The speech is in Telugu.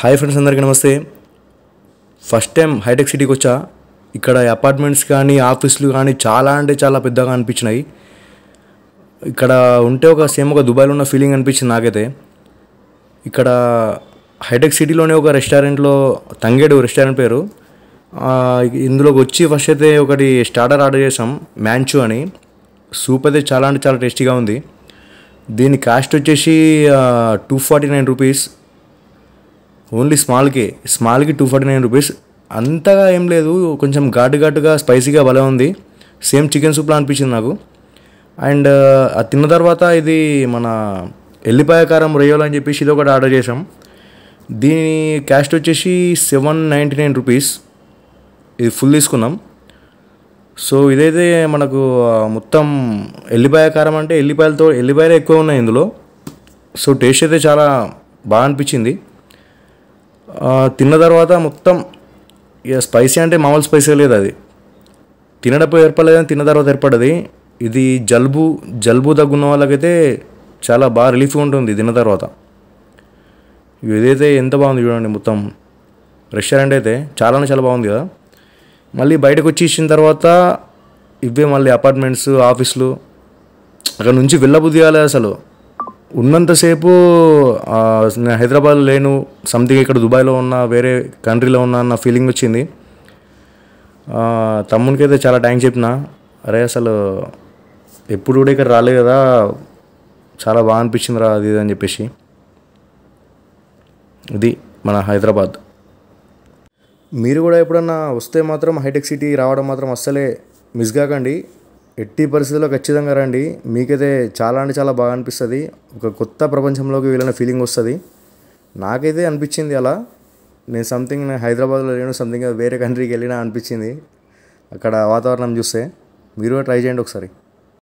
హాయ్ ఫ్రెండ్స్ అందరికీ నమస్తే ఫస్ట్ టైం హైటెక్ సిటీకి వచ్చా ఇక్కడ అపార్ట్మెంట్స్ కానీ ఆఫీసులు కానీ చాలా అంటే చాలా పెద్దగా అనిపించినాయి ఇక్కడ ఉంటే ఒక సేమ్ ఒక దుబాయ్లో ఉన్న ఫీలింగ్ అనిపించింది నాకైతే ఇక్కడ హైటెక్ సిటీలోనే ఒక రెస్టారెంట్లో తంగేడు రెస్టారెంట్ పేరు ఇందులోకి వచ్చి ఫస్ట్ అయితే ఒకటి స్టార్టర్ ఆర్డర్ చేసాం మ్యాంచు అని సూప్ అయితే చాలా అంటే చాలా టేస్టీగా ఉంది దీని కాస్ట్ వచ్చేసి two forty nine rupees only స్మాల్కే స్మాల్కి టూ ఫార్టీ నైన్ రూపీస్ అంతగా ఏం లేదు కొంచెం ఘాటు ఘాటుగా స్పైసీగా భలే ఉంది సేమ్ చికెన్ సూప్లా అనిపించింది నాకు అండ్ అది తిన్న తర్వాత ఇది మన ఎల్లిపాయ కారం రొయ్యలు అని చెప్పేసి ఇది ఒకటి ఆర్డర్ చేసాం దీని క్యాస్ట్ వచ్చేసి సెవెన్ నైంటీ నైన్ రూపీస్ ఇది ఫుల్ తీసుకున్నాం సో ఇదైతే మనకు మొత్తం ఎల్లిపాయ కారం అంటే ఎల్లిపాయలతో ఎల్లిపాయలే ఎక్కువ ఉన్నాయి ఇందులో సో టేస్ట్ అయితే చాలా బాగా అనిపించింది తిన్న తర్వాత మొత్తం ఇక స్పైసీ అంటే మామూలు స్పైసీ లేదు అది తినడప్పుడు ఏర్పడలేదని తిన్న తర్వాత ఏర్పడది ఇది జలుబు జలుబు దగ్గున్న వాళ్ళకైతే చాలా బాగా రిలీఫ్గా ఉంటుంది తిన్న తర్వాత ఇదైతే ఎంత బాగుంది చూడండి మొత్తం రెస్టారెంట్ అయితే చాలానే చాలా బాగుంది కదా మళ్ళీ బయటకు వచ్చి ఇచ్చిన తర్వాత ఇవే మళ్ళీ అపార్ట్మెంట్స్ ఆఫీసులు అక్కడ నుంచి వెళ్ళబుద్ధి కాలేదు అసలు ఉన్నంతసేపు నేను హైదరాబాద్ లేను సంథింగ్ ఇక్కడ దుబాయ్లో ఉన్న వేరే కంట్రీలో ఉన్నా అన్న ఫీలింగ్ వచ్చింది తమ్మునికి అయితే చాలా థ్యాంక్స్ చెప్పిన అరే అసలు ఎప్పుడు కూడా ఇక్కడ రాలేదు కదా చాలా బాగా అనిపించింది రా అది అని చెప్పేసి ఇది మన హైదరాబాద్ మీరు కూడా ఎప్పుడన్నా వస్తే మాత్రం హైటెక్ సిటీ రావడం మాత్రం అస్సలే మిస్ కాకండి ఎట్టి పరిస్థితుల్లో ఖచ్చితంగా రండి మీకైతే చాలా అంటే చాలా బాగా అనిపిస్తుంది ఒక కొత్త ప్రపంచంలోకి వెళ్ళిన ఫీలింగ్ వస్తుంది నాకైతే అనిపించింది అలా నేను సంథింగ్ నేను హైదరాబాద్లో లేను సంథింగ్ వేరే కంట్రీకి వెళ్ళినా అనిపించింది అక్కడ వాతావరణం చూస్తే మీరు ట్రై చేయండి ఒకసారి